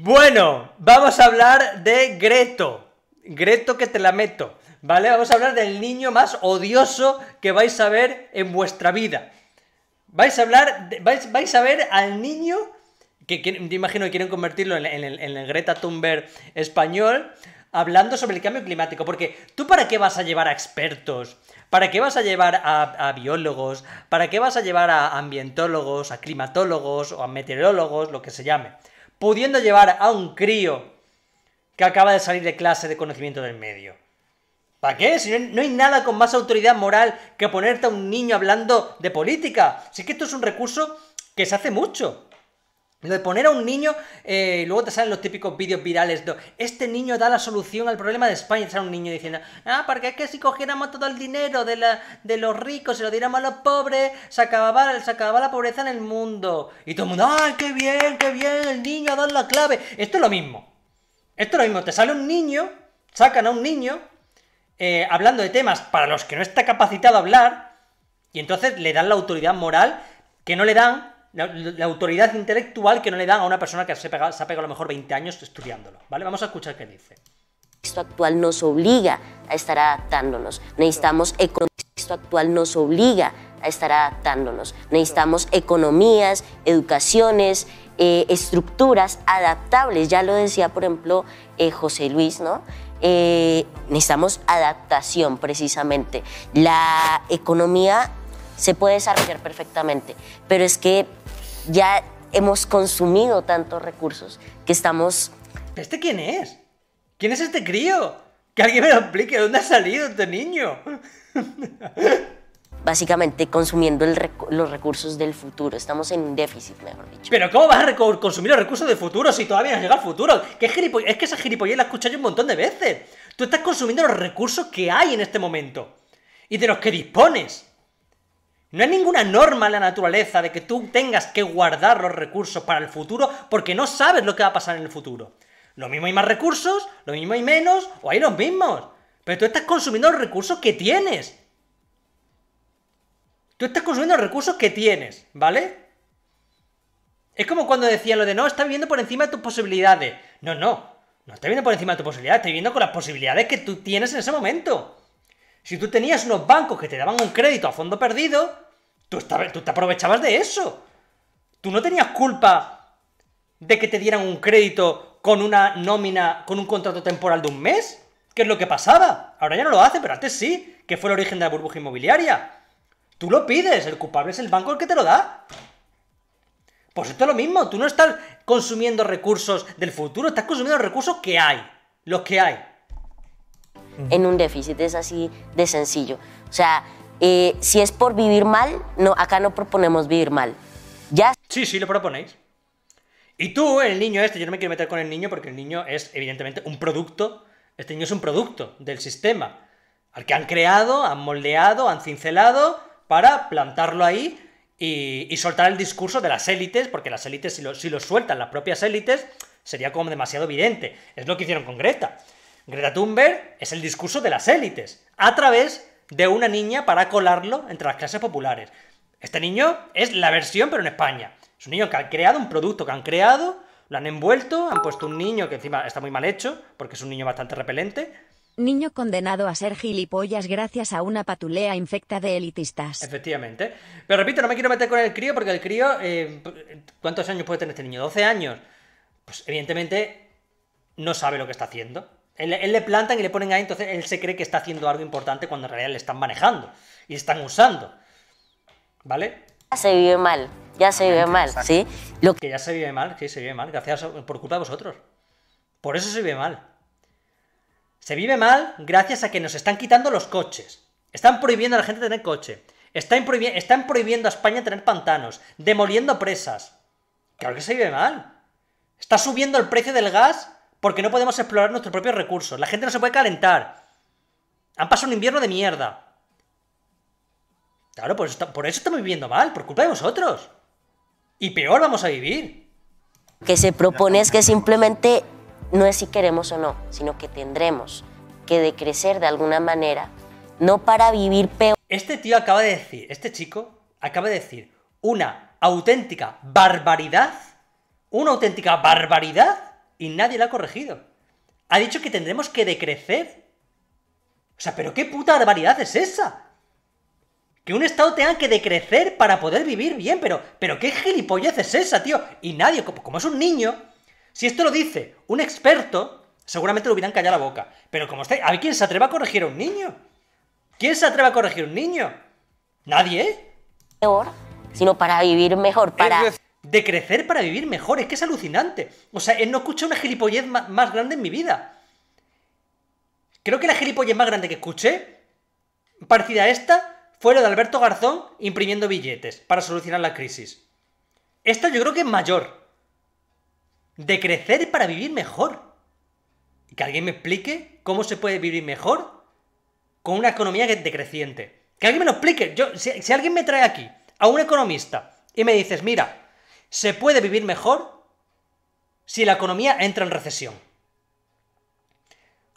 Bueno, vamos a hablar de Greto. Greto que te la meto. ¿Vale? Vamos a hablar del niño más odioso que vais a ver en vuestra vida. Vais a hablar, vais, a ver al niño que, te imagino que quieren convertirlo en, el Greta Thunberg español, hablando sobre el cambio climático. Porque tú para qué vas a llevar a expertos, para qué vas a llevar a biólogos, para qué vas a llevar a ambientólogos, a climatólogos o a meteorólogos, lo que se llame pudiendo llevar a un crío que acaba de salir de clase de conocimiento del medio. ¿Para qué? Si no, hay nada con más autoridad moral que ponerte a un niño hablando de política. Si es que esto es un recurso que se hace mucho. Lo de poner a un niño, eh, luego te salen los típicos vídeos virales de este niño da la solución al problema de España. Y sale un niño diciendo, ah, porque es que si cogiéramos todo el dinero de, los ricos y se lo diéramos a los pobres, se acababa, se acababa, la pobreza en el mundo. Y todo el mundo, ay, qué bien, qué bien, el niño ha dado la clave. Esto es lo mismo. Esto es lo mismo. Te sale un niño, sacan a un niño, eh, hablando de temas para los que no está capacitado a hablar, y entonces le dan la autoridad moral que no le dan la, autoridad intelectual que no le dan a una persona que se, pega, se ha pegado a lo mejor 20 años estudiándolo. ¿vale? Vamos a escuchar qué dice. El actual nos obliga a estar adaptándonos. Necesitamos esto actual nos obliga a estar adaptándonos. Necesitamos economías, educaciones, eh, estructuras adaptables. Ya lo decía, por ejemplo, eh, José Luis, ¿no? Eh, necesitamos adaptación precisamente. La economía se puede desarrollar perfectamente, pero es que ya hemos consumido tantos recursos que estamos... ¿Este quién es? ¿Quién es este crío? Que alguien me lo explique, ¿dónde ha salido este niño? Básicamente consumiendo los recursos del futuro. Estamos en déficit, mejor dicho. Pero ¿cómo vas a consumir los recursos del futuro si todavía no llega al futuro? es que esa gilipollez la he escuchado un montón de veces. Tú estás consumiendo los recursos que hay en este momento y de los que dispones. No hay ninguna norma en la naturaleza de que tú tengas que guardar los recursos para el futuro porque no sabes lo que va a pasar en el futuro. Lo mismo hay más recursos, lo mismo hay menos, o hay los mismos. Pero tú estás consumiendo los recursos que tienes. Tú estás consumiendo los recursos que tienes, ¿vale? Es como cuando decían lo de no, estás viviendo por encima de tus posibilidades. No, no, no estás viviendo por encima de tus posibilidades, estás viviendo con las posibilidades que tú tienes en ese momento. Si tú tenías unos bancos que te daban un crédito a fondo perdido, tú, te aprovechabas de eso. Tú no tenías culpa de que te dieran un crédito con una nómina, con un contrato temporal de un mes. ¿Qué es lo que pasaba? Ahora ya no lo hace, pero antes sí, que fue el origen de la burbuja inmobiliaria. Tú lo pides, el culpable es el banco el que te lo da. Pues esto es lo mismo, tú no estás consumiendo recursos del futuro, estás consumiendo recursos que hay, los que hay en un déficit, es así de sencillo. O sea, eh, si es por vivir mal, no, acá no proponemos vivir mal. Ya. Sí, sí, lo proponéis. Y tú, el niño este, yo no me quiero meter con el niño porque el niño es evidentemente un producto, este niño es un producto del sistema, al que han creado, han moldeado, han cincelado para plantarlo ahí y, soltar el discurso de las élites, porque las élites, si lo, si lo sueltan las propias élites, sería como demasiado evidente. Es lo que hicieron con Greta. Greta Thunberg es el discurso de las élites, a través de una niña para colarlo entre las clases populares. Este niño es la versión, pero en España. Es un niño que han creado un producto que han creado, lo han envuelto, han puesto un niño que encima está muy mal hecho, porque es un niño bastante repelente. Niño condenado a ser gilipollas gracias a una patulea infecta de elitistas. Efectivamente. Pero repito, no me quiero meter con el crío, porque el crío. Eh, ¿Cuántos años puede tener este niño? ¿12 años? Pues evidentemente no sabe lo que está haciendo. Él, le plantan y le ponen ahí, entonces él se cree que está haciendo algo importante cuando en realidad le están manejando y están usando. ¿Vale? Ya se vive mal, ya se vive mal, ¿sí? Que ya se vive mal, sí, se vive mal, gracias por culpa de vosotros. Por eso se vive mal. Se vive mal gracias a que nos están quitando los coches. Están prohibiendo a la gente tener coche. Están, están prohibiendo a España tener pantanos, demoliendo presas. Claro que se vive mal. Está subiendo el precio del gas porque no podemos explorar nuestros propios recursos. La gente no se puede calentar. Han pasado un invierno de mierda. Claro, por eso, por eso estamos viviendo mal, por culpa de vosotros. Y peor vamos a vivir. Que se propone es que simplemente no es si queremos o no, sino que tendremos que decrecer de alguna manera, no para vivir peor. Este tío acaba de decir, este chico acaba de decir una auténtica barbaridad, una auténtica barbaridad y nadie la ha corregido. Ha dicho que tendremos que decrecer. O sea, pero qué puta barbaridad es esa. Que un Estado tenga que decrecer para poder vivir bien, pero, pero qué gilipollez es esa, tío. Y nadie, como, es un niño, si esto lo dice un experto, seguramente lo hubieran callado la boca. Pero como usted, ¿a quién se atreva a corregir a un niño? ¿Quién se atreve a corregir a un niño? Nadie. ¿eh? Peor, sino para vivir mejor, para de crecer para vivir mejor. Es que es alucinante. O sea, no escuché una gilipollez más grande en mi vida. Creo que la gilipollez más grande que escuché, parecida a esta, fue lo de Alberto Garzón imprimiendo billetes para solucionar la crisis. Esta yo creo que es mayor. De crecer para vivir mejor. Que alguien me explique cómo se puede vivir mejor con una economía que decreciente. Que alguien me lo explique. si alguien me trae aquí a un economista y me dices, mira, se puede vivir mejor si la economía entra en recesión.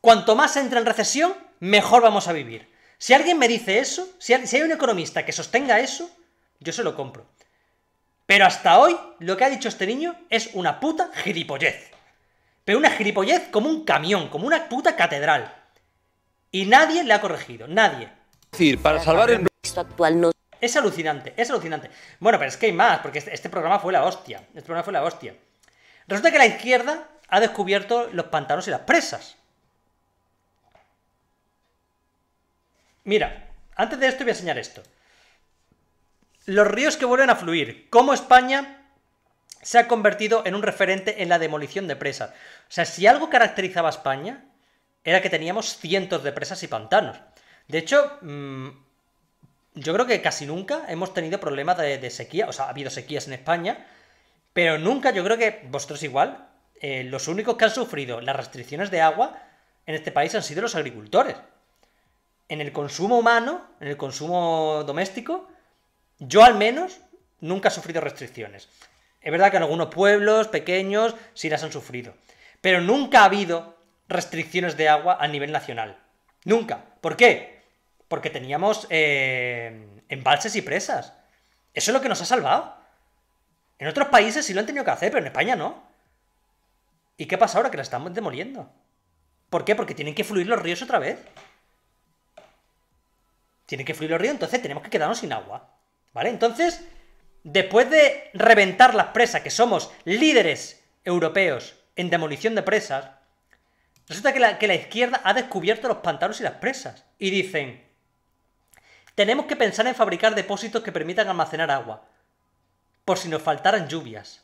Cuanto más entra en recesión, mejor vamos a vivir. Si alguien me dice eso, si hay un economista que sostenga eso, yo se lo compro. Pero hasta hoy lo que ha dicho este niño es una puta gilipollez. Pero una gilipollez como un camión, como una puta catedral. Y nadie le ha corregido, nadie. Es decir, para salvar el actual no es alucinante, es alucinante. Bueno, pero es que hay más, porque este, este, programa fue la hostia. Este programa fue la hostia. Resulta que la izquierda ha descubierto los pantanos y las presas. Mira, antes de esto voy a enseñar esto. Los ríos que vuelven a fluir. ¿Cómo España se ha convertido en un referente en la demolición de presas? O sea, si algo caracterizaba a España, era que teníamos cientos de presas y pantanos. De hecho, mm, yo creo que casi nunca hemos tenido problemas de, sequía. O sea, ha habido sequías en España, pero nunca, yo creo que vosotros igual, eh, los únicos que han sufrido las restricciones de agua en este país han sido los agricultores. En el consumo humano, en el consumo doméstico, yo al menos nunca he sufrido restricciones. Es verdad que en algunos pueblos pequeños sí las han sufrido, pero nunca ha habido restricciones de agua a nivel nacional. Nunca. ¿Por qué? porque teníamos eh, embalses y presas. Eso es lo que nos ha salvado. En otros países sí lo han tenido que hacer, pero en España no. ¿Y qué pasa ahora? Que la estamos demoliendo. ¿Por qué? Porque tienen que fluir los ríos otra vez. Tienen que fluir los ríos, entonces tenemos que quedarnos sin agua. ¿Vale? Entonces, después de reventar las presas, que somos líderes europeos en demolición de presas, resulta que la, que la izquierda ha descubierto los pantanos y las presas. Y dicen, tenemos que pensar en fabricar depósitos que permitan almacenar agua, por si nos faltaran lluvias.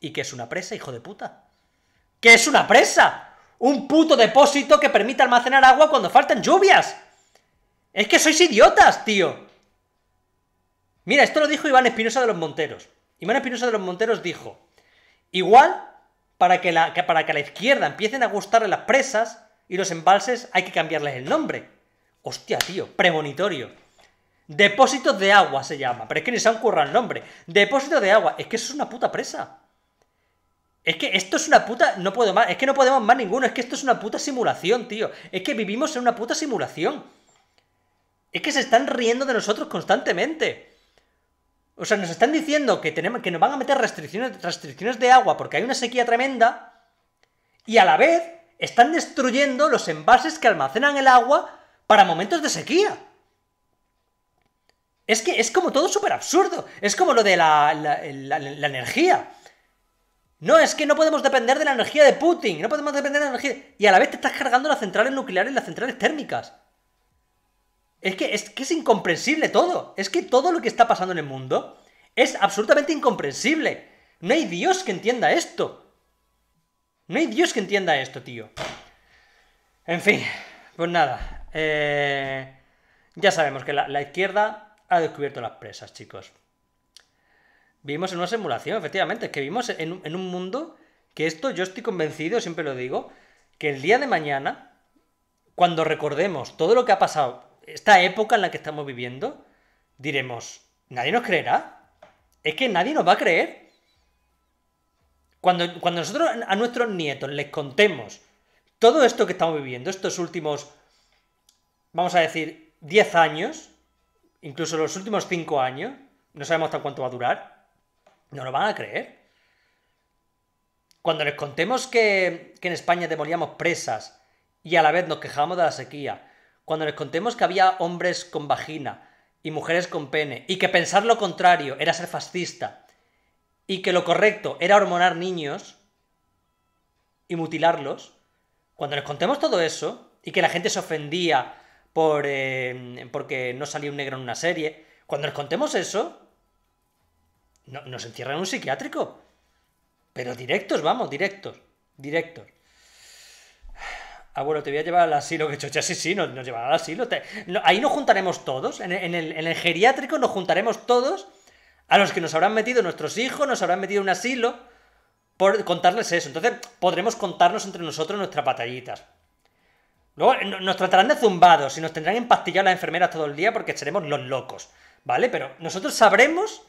¿Y qué es una presa, hijo de puta? ¿Qué es una presa? Un puto depósito que permite almacenar agua cuando faltan lluvias. Es que sois idiotas, tío. Mira, esto lo dijo Iván Espinosa de los Monteros. Iván Espinosa de los Monteros dijo, igual para que, la, para que a la izquierda empiecen a gustarle las presas y los embalses hay que cambiarles el nombre. Hostia, tío, premonitorio. Depósitos de agua se llama, pero es que ni se han currado el nombre. Depósito de agua, es que eso es una puta presa. Es que esto es una puta. No puedo más. Es que no podemos más ninguno. Es que esto es una puta simulación, tío. Es que vivimos en una puta simulación. Es que se están riendo de nosotros constantemente. O sea, nos están diciendo que, tenemos, que nos van a meter restricciones, restricciones de agua porque hay una sequía tremenda. Y a la vez están destruyendo los envases que almacenan el agua para momentos de sequía. Es que es como todo súper absurdo. Es como lo de la, la, energía. No, es que no podemos depender de la energía de Putin. No podemos depender de la energía. Y a la vez te estás cargando las centrales nucleares y las centrales térmicas. Es que, es que es incomprensible todo. Es que todo lo que está pasando en el mundo es absolutamente incomprensible. No hay Dios que entienda esto. No hay Dios que entienda esto, tío. En fin, pues nada. Eh, ya sabemos que la, izquierda ha descubierto las presas, chicos. Vivimos en una simulación, efectivamente, es que vivimos en, en un mundo que esto yo estoy convencido, siempre lo digo, que el día de mañana, cuando recordemos todo lo que ha pasado, esta época en la que estamos viviendo, diremos, nadie nos creerá. Es que nadie nos va a creer. Cuando, cuando nosotros a nuestros nietos les contemos todo esto que estamos viviendo, estos últimos vamos a decir, 10 años, incluso los últimos 5 años, no sabemos tan cuánto va a durar, no lo van a creer. Cuando les contemos que, en España demolíamos presas y a la vez nos quejábamos de la sequía, cuando les contemos que había hombres con vagina y mujeres con pene, y que pensar lo contrario era ser fascista, y que lo correcto era hormonar niños y mutilarlos, cuando les contemos todo eso, y que la gente se ofendía por, em, porque no salió un negro en una serie. Cuando les contemos eso, nos encierran en un psiquiátrico. Pero directos, vamos, directos. Directos. bueno te voy a llevar al asilo, que chocha, sí, sí, nos, nos llevará al asilo. ahí nos juntaremos todos, en el, el, en el geriátrico nos juntaremos todos a los que nos habrán metido nuestros hijos, nos habrán metido en un asilo, por contarles eso. Entonces podremos contarnos entre nosotros nuestras batallitas. Luego eh, nos tratarán de zumbados y nos tendrán empastillados las enfermeras todo el día porque seremos los locos, ¿vale? Pero nosotros sabremos,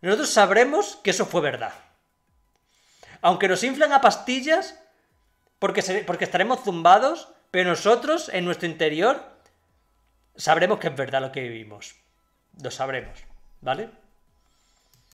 nosotros sabremos que eso fue verdad. Aunque nos inflan a pastillas porque, porque estaremos zumbados, pero nosotros en nuestro interior sabremos que es verdad lo que vivimos. Lo sabremos, ¿vale?